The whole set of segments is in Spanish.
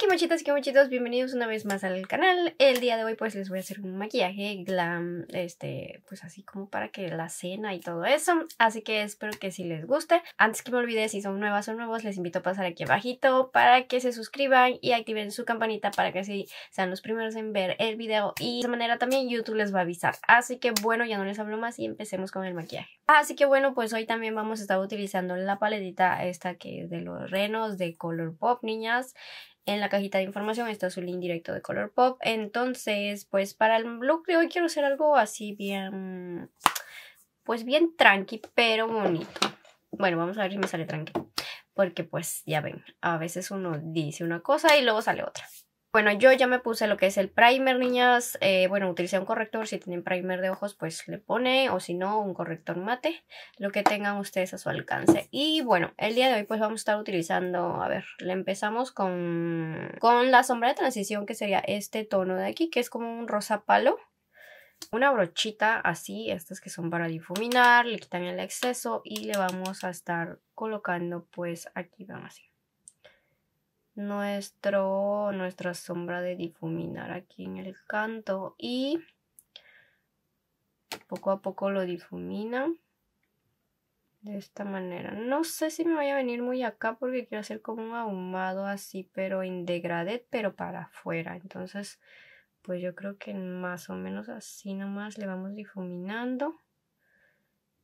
Kimochitas, Kimochitos, bienvenidos una vez más al canal. El día de hoy pues les voy a hacer un maquillaje glam, este, pues así como para que la cena y todo eso. Así que espero que si les guste. Antes que me olvide, si son nuevas o nuevos, les invito a pasar aquí abajito para que se suscriban y activen su campanita para que así sean los primeros en ver el video. Y de esa manera también YouTube les va a avisar. Así que bueno, ya no les hablo más y empecemos con el maquillaje. Así que bueno, pues hoy también vamos a estar utilizando la paletita esta que es de los renos de color pop, niñas. En la cajita de información está su link directo de color pop Entonces, pues para el look de hoy quiero hacer algo así bien... Pues bien tranqui, pero bonito. Bueno, vamos a ver si me sale tranqui. Porque pues ya ven, a veces uno dice una cosa y luego sale otra. Bueno, yo ya me puse lo que es el primer, niñas. Eh, bueno, utilicé un corrector. Si tienen primer de ojos, pues le pone. O si no, un corrector mate. Lo que tengan ustedes a su alcance. Y bueno, el día de hoy pues vamos a estar utilizando... A ver, le empezamos con, con la sombra de transición que sería este tono de aquí. Que es como un rosa palo. Una brochita así. Estas que son para difuminar. Le quitan el exceso. Y le vamos a estar colocando pues aquí vamos así nuestro, nuestra sombra de difuminar aquí en el canto y poco a poco lo difumina de esta manera. No sé si me voy a venir muy acá porque quiero hacer como un ahumado así, pero en degradé, pero para afuera. Entonces, pues yo creo que más o menos así nomás le vamos difuminando.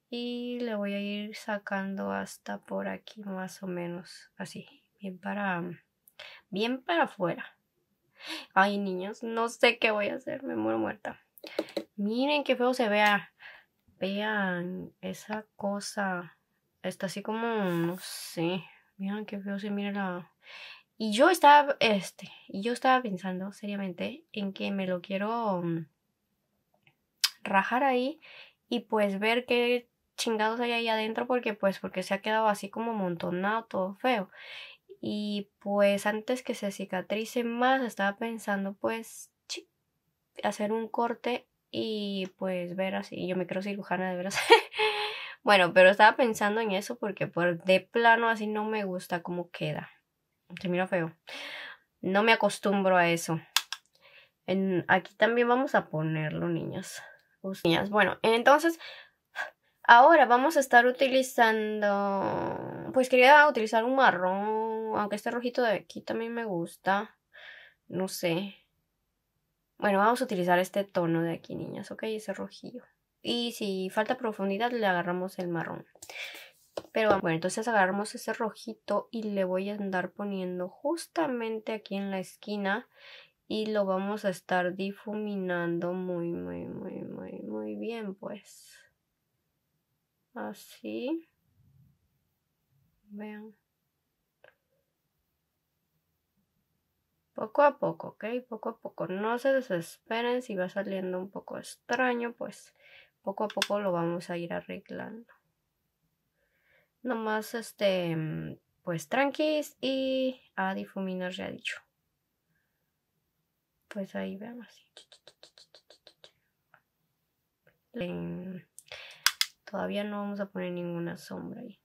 Y le voy a ir sacando hasta por aquí más o menos así, bien para bien para afuera. Ay, niños, no sé qué voy a hacer, me muero muerta. Miren qué feo se vea. Vean esa cosa. Está así como, no sé. Miren qué feo se mira la... Y yo estaba, este, y yo estaba pensando seriamente en que me lo quiero mm, rajar ahí y pues ver qué chingados hay ahí adentro porque pues porque se ha quedado así como montonado todo feo y pues antes que se cicatrice más, estaba pensando pues hacer un corte y pues ver así. Yo me creo cirujana de veras. bueno, pero estaba pensando en eso porque por de plano así no me gusta cómo queda. Se mira feo. No me acostumbro a eso. aquí también vamos a ponerlo, niños. Niñas. Bueno, entonces ahora vamos a estar utilizando. Pues quería utilizar un marrón aunque este rojito de aquí también me gusta, no sé. Bueno, vamos a utilizar este tono de aquí, niñas, ok, ese rojillo. Y si falta profundidad, le agarramos el marrón. Pero bueno, entonces agarramos ese rojito y le voy a andar poniendo justamente aquí en la esquina. Y lo vamos a estar difuminando muy, muy, muy, muy, muy bien, pues. Así. Vean. poco a poco, ¿ok? Poco a poco. No se desesperen si va saliendo un poco extraño, pues poco a poco lo vamos a ir arreglando. Nomás, este, mm, pues tranquis y a difuminar ya dicho. Pues ahí veamos. Em, todavía no vamos a poner ninguna sombra ahí.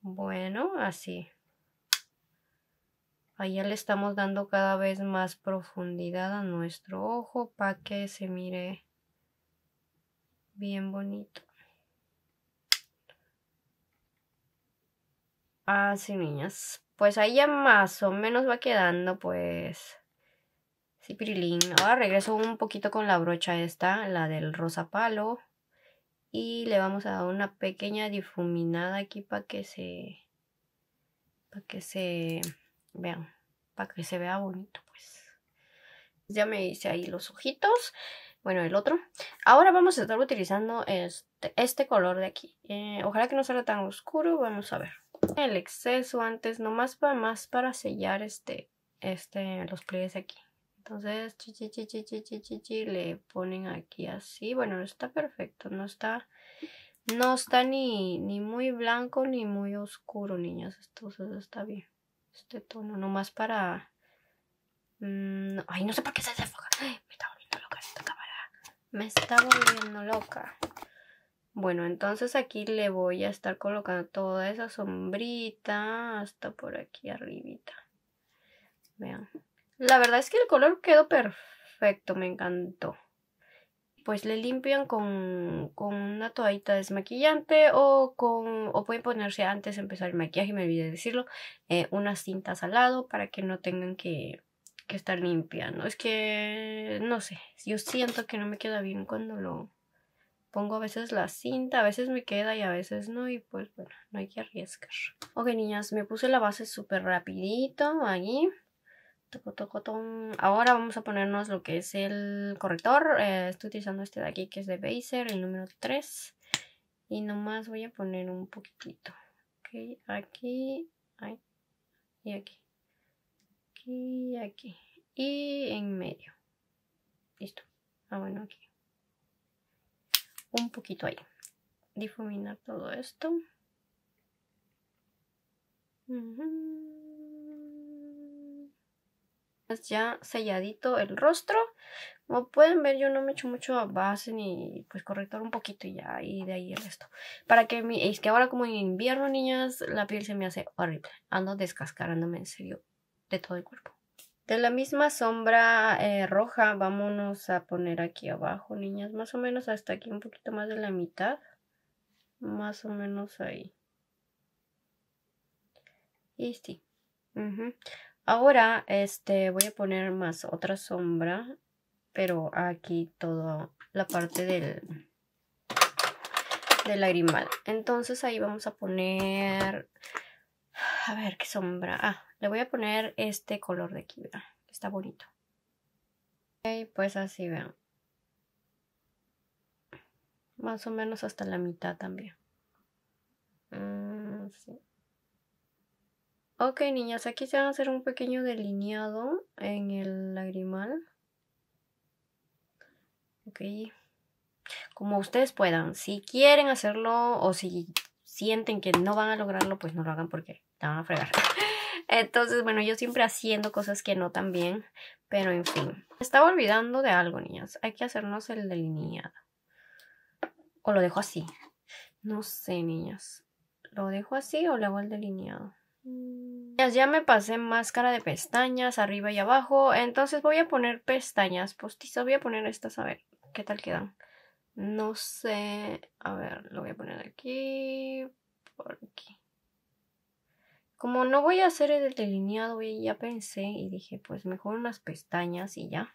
Bueno, así ya le estamos dando cada vez más profundidad a nuestro ojo para que se mire bien bonito. Así, ah, niñas. Pues ahí ya más o menos va quedando, pues... Sí, pirilín. Ahora regreso un poquito con la brocha esta, la del rosa palo. Y le vamos a dar una pequeña difuminada aquí para que se... Para que se... Vean, para que se vea bonito, pues. Ya me hice ahí los ojitos. Bueno, el otro. Ahora vamos a estar utilizando este, este color de aquí. Eh, ojalá que no sea tan oscuro. Vamos a ver. El exceso antes, nomás para, más para sellar este, este, los pliegues aquí. Entonces, chi, le ponen aquí así. Bueno, no está perfecto. No está, no está ni, ni muy blanco ni muy oscuro, niños Entonces está bien este tono nomás para... Mm, ay, no sé por qué se foca. Me está volviendo loca esta cámara. Me está volviendo loca. Bueno, entonces aquí le voy a estar colocando toda esa sombrita hasta por aquí arribita. Vean. La verdad es que el color quedó perfecto, me encantó pues le limpian con, una toallita desmaquillante o con o pueden ponerse antes de empezar el maquillaje, me olvidé decirlo, eh, unas cintas al lado para que no tengan que, que estar limpiando. Es que, no sé, yo siento que no me queda bien cuando lo pongo a veces la cinta, a veces me queda y a veces no, y pues bueno, no hay que arriesgar. Ok, niñas, me puse la base súper rapidito allí. Ahora vamos a ponernos lo que es el corrector. Eh, estoy utilizando este de aquí que es de Baser, el número 3. Y nomás voy a poner un poquitito. Okay, aquí, y aquí. Aquí, aquí. Y en medio. Listo. Ah, bueno, aquí. Un poquito ahí. Difuminar todo esto ya selladito el rostro. Como pueden ver, yo no me echo mucho base ni pues corrector un poquito y ya, y de ahí el resto. Para que mi, es que ahora como en invierno, niñas, la piel se me hace horrible. Ando descascarándome en serio de todo el cuerpo. De la misma sombra eh, roja, vámonos a poner aquí abajo, niñas, más o menos hasta aquí, un poquito más de la mitad. Más o menos ahí. Y sí. Ahora este, voy a poner más otra sombra, pero aquí toda la parte del, del lagrimal. Entonces ahí vamos a poner, a ver qué sombra. Ah, le voy a poner este color de aquí, está bonito. Y pues así vean. Más o menos hasta la mitad también. Mm, sí. Ok, niñas, aquí se van a hacer un pequeño delineado en el lagrimal. Ok. Como ustedes puedan. Si quieren hacerlo o si sienten que no van a lograrlo, pues no lo hagan porque te van a fregar. Entonces, bueno, yo siempre haciendo cosas que no tan bien, pero en fin. estaba olvidando de algo, niñas. Hay que hacernos el delineado. O lo dejo así. No sé, niñas. ¿Lo dejo así o le hago el delineado? Mm, ya me pasé máscara de pestañas arriba y abajo, entonces voy a poner pestañas postizas, voy a poner estas a ver qué tal quedan. No sé, a ver, lo voy a poner aquí, por aquí. Como no voy a hacer el delineado, ya pensé y dije, pues mejor unas pestañas y ya.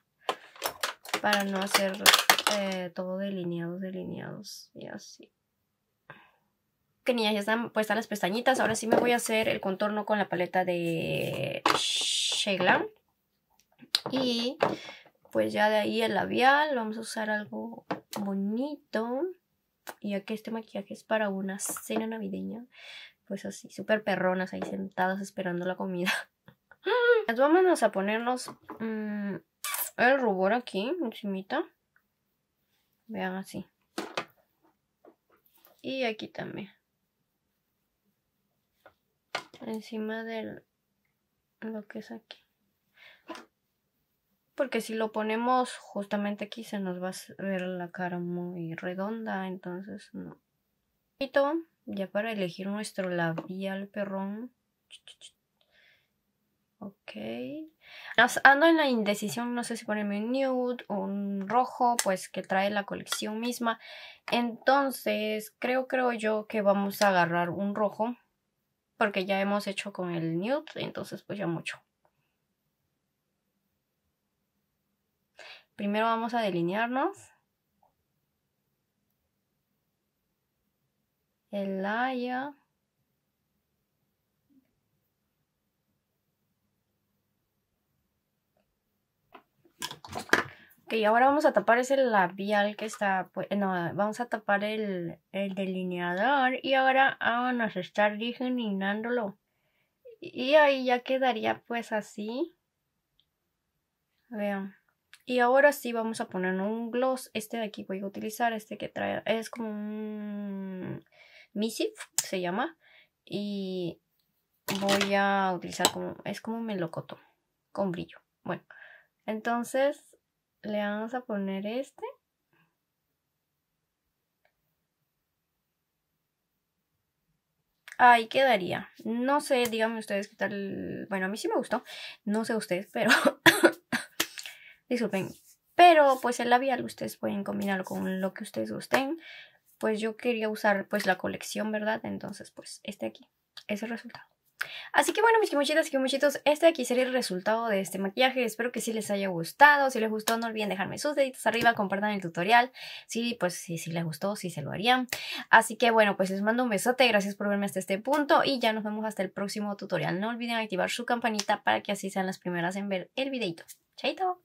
Para no hacer eh, todo delineados, delineados y así que niñas ya están puestas las pestañitas. Ahora sí me voy a hacer el contorno con la paleta de Sheglam Y pues ya de ahí el labial. Vamos a usar algo bonito. Y aquí este maquillaje es para una cena navideña. Pues así, súper perronas ahí sentadas esperando la comida. Pues, vámonos a ponernos mm, el rubor aquí, encimita. Vean así. Y aquí también encima de lo que es aquí porque si lo ponemos justamente aquí se nos va a ver la cara muy redonda entonces no ya para elegir nuestro labial perrón ok ando en la indecisión no sé si ponerme un nude o un rojo pues que trae la colección misma entonces creo creo yo que vamos a agarrar un rojo porque ya hemos hecho con el nude, entonces pues ya mucho. Primero vamos a delinearnos. El aya. Ok, ahora vamos a tapar ese labial que está, pues, no, vamos a tapar el, delineador y ahora vamos a estar difuminándolo. Y ahí ya quedaría pues así. Vean. Y ahora sí vamos a poner un gloss. Este de aquí voy a utilizar, este que trae, es como un si se llama. Y voy a utilizar como, es como un melocotón con brillo. Bueno, entonces le vamos a poner este. Ahí quedaría. No sé, díganme ustedes qué tal. Bueno, a mí sí me gustó. No sé ustedes, pero. Disculpen. Pero pues el labial ustedes pueden combinarlo con lo que ustedes gusten. Pues yo quería usar pues la colección, ¿verdad? Entonces pues este aquí es el resultado. Así que bueno, mis kimochitas y kimochitos, este aquí sería el resultado de este maquillaje. Espero que sí les haya gustado. Si les gustó, no olviden dejarme sus deditos arriba, compartan el tutorial. Sí, pues si les gustó, si sí se lo harían. Así que bueno, pues les mando un besote. Gracias por verme hasta este punto y ya nos vemos hasta el próximo tutorial. No olviden activar su campanita para que así sean las primeras en ver el videito. Chaito.